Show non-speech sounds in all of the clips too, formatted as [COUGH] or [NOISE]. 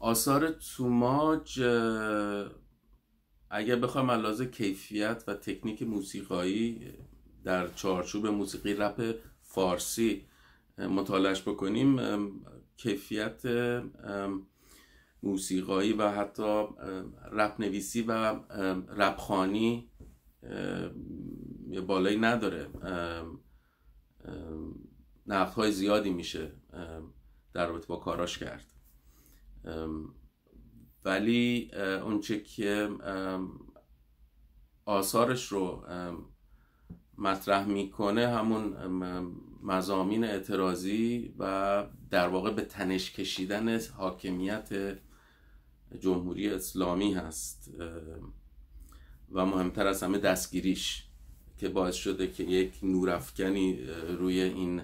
آثار توماج اگر بخوایم علاوه کیفیت و تکنیک موسیقایی در چارچوب موسیقی رپ فارسی مطالعش بکنیم کیفیت موسیقایی و حتی رپ نویسی و یه بالایی نداره نقدهای زیادی میشه در رابطه با کاراش کرد ولی اونچه که آثارش رو مطرح میکنه همون مزامین اعتراضی و در واقع به تنش کشیدن حاکمیت جمهوری اسلامی هست و مهمتر از همه دستگیریش که باعث شده که یک نورافکنی روی این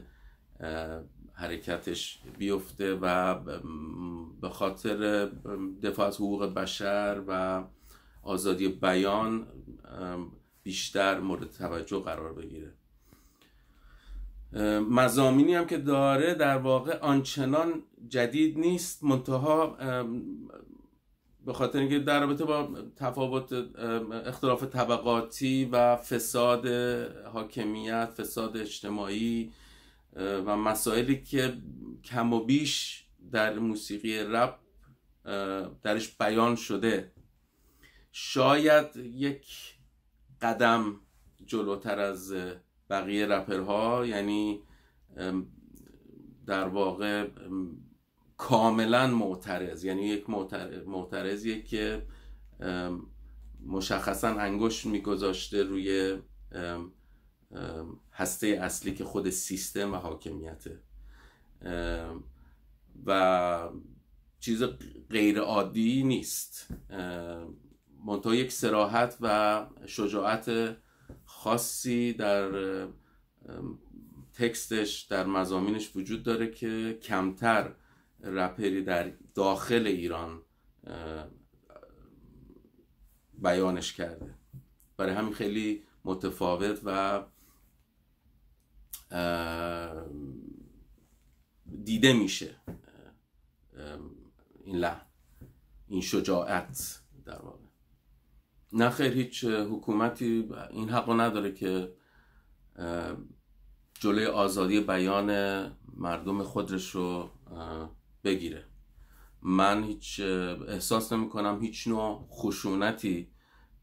حرکتش بیفته و به خاطر دفاع از حقوق بشر و آزادی بیان بیشتر مورد توجه قرار بگیره مزامینی هم که داره در واقع آنچنان جدید نیست منتها به خاطر اینکه در رابطه با تفاوت اختلاف طبقاتی و فساد حاکمیت فساد اجتماعی و مسائلی که کم و بیش در موسیقی رپ درش بیان شده شاید یک قدم جلوتر از بقیه رپرها یعنی در واقع کاملا معترض یعنی یک معترضیه که مشخصا انگشت میگذاشته روی هسته اصلی که خود سیستم و حاکمیته و چیز غیر عادی نیست منتها یک سراحت و شجاعت خاصی در تکستش در مزامینش وجود داره که کمتر رپری در داخل ایران بیانش کرده برای همین خیلی متفاوت و دیده میشه این لحن این شجاعت در واقع نه خیر هیچ حکومتی این حق نداره که جلوی آزادی بیان مردم خودش رو بگیره من هیچ احساس نمی کنم هیچ نوع خشونتی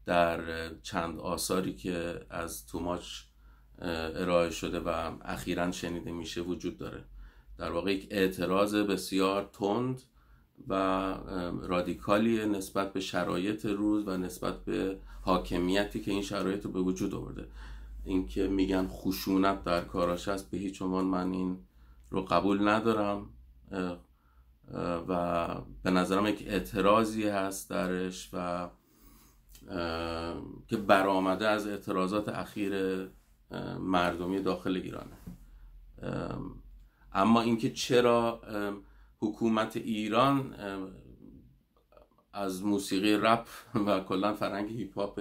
در چند آثاری که از توماش ارائه شده و اخیرا شنیده میشه وجود داره در واقع یک اعتراض بسیار تند و رادیکالی نسبت به شرایط روز و نسبت به حاکمیتی که این شرایط رو به وجود آورده اینکه میگن خشونت در کاراش هست به هیچ عنوان من این رو قبول ندارم و به نظرم یک اعتراضی هست درش و که برآمده از اعتراضات اخیر مردمی داخل ایرانه اما اینکه چرا حکومت ایران از موسیقی رپ [LAUGHS] و کلا فرهنگ هیپ هاپ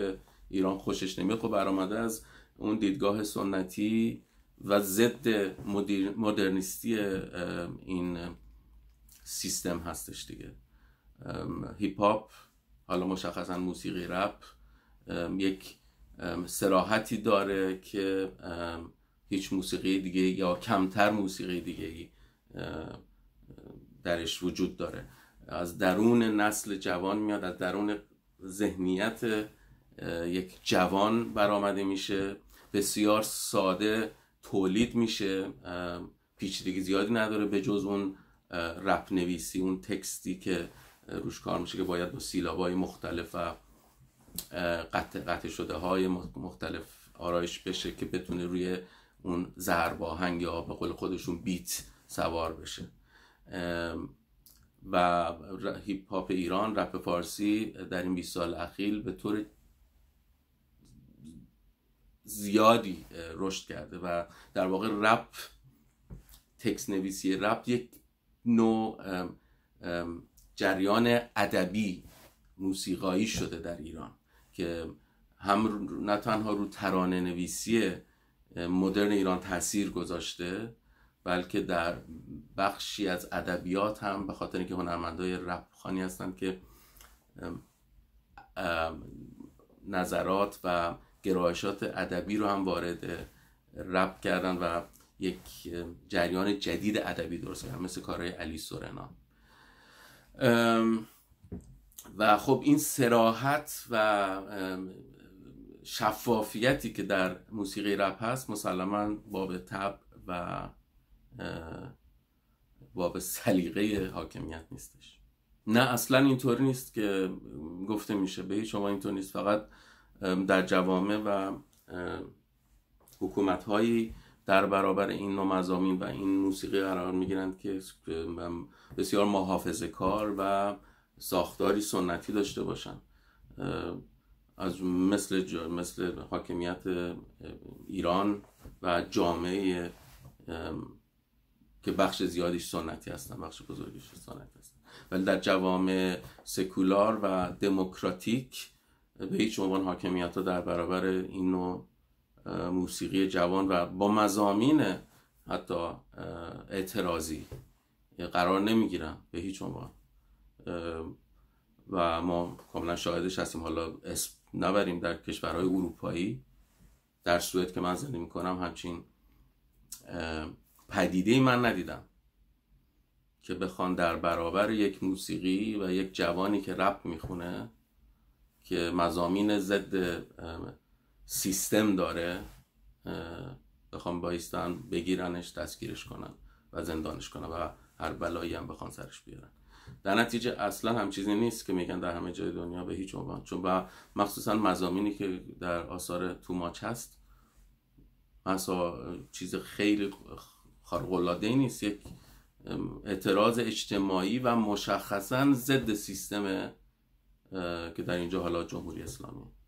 ایران خوشش نمیاد خب برآمده از اون دیدگاه سنتی و ضد مدرنیستی این سیستم هستش دیگه هیپ هاپ حالا مشخصا موسیقی رپ یک سراحتی داره که هیچ موسیقی دیگه یا کمتر موسیقی دیگه درش وجود داره از درون نسل جوان میاد از درون ذهنیت یک جوان برآمده میشه بسیار ساده تولید میشه پیچیدگی زیادی نداره به جز اون رپ نویسی اون تکستی که روش کار میشه که باید با سیلابای مختلف و قطع قطع شده های مختلف آرایش بشه که بتونه روی اون هنگ یا به قول خودشون بیت سوار بشه و هیپ هاپ ایران رپ فارسی در این 20 سال اخیر به طور زیادی رشد کرده و در واقع رپ تکس نویسی رپ یک نوع جریان ادبی موسیقایی شده در ایران که هم نه تنها رو ترانه نویسی مدرن ایران تاثیر گذاشته بلکه در بخشی از ادبیات هم به خاطر اینکه هنرمندای رپخانی هستند که نظرات و گرایشات ادبی رو هم وارد رپ کردن و یک جریان جدید ادبی درست کردن مثل کارهای علی سورنا و خب این سراحت و شفافیتی که در موسیقی رپ هست مسلما باب تب و باب سلیقه حاکمیت نیستش نه اصلا اینطور نیست که گفته میشه به شما اینطور نیست فقط در جوامع و حکومت هایی در برابر این نوع مزامین و این موسیقی قرار میگیرند که بسیار محافظه کار و ساختاری سنتی داشته باشن از مثل مثل حاکمیت ایران و جامعه که بخش زیادیش سنتی هستن بخش بزرگیش سنتی هستن ولی در جوامع سکولار و دموکراتیک به هیچ عنوان حاکمیت ها در برابر این نوع موسیقی جوان و با مزامین حتی اعتراضی قرار نمیگیرن به هیچ عنوان و ما کاملا شاهدش هستیم حالا اسم نبریم در کشورهای اروپایی در سوئد که من زندگی میکنم همچین پدیده من ندیدم که بخوان در برابر یک موسیقی و یک جوانی که رپ میخونه که مزامین ضد سیستم داره بخوام بایستن بگیرنش دستگیرش کنن و زندانش کنن و هر بلایی هم بخوان سرش بیارن در نتیجه اصلا هم چیزی نیست که میگن در همه جای دنیا به هیچ عنوان چون با مخصوصا مزامینی که در آثار توماچ هست مسا چیز خیلی خارق ای نیست یک اعتراض اجتماعی و مشخصا ضد سیستم که در اینجا حالا جمهوری اسلامی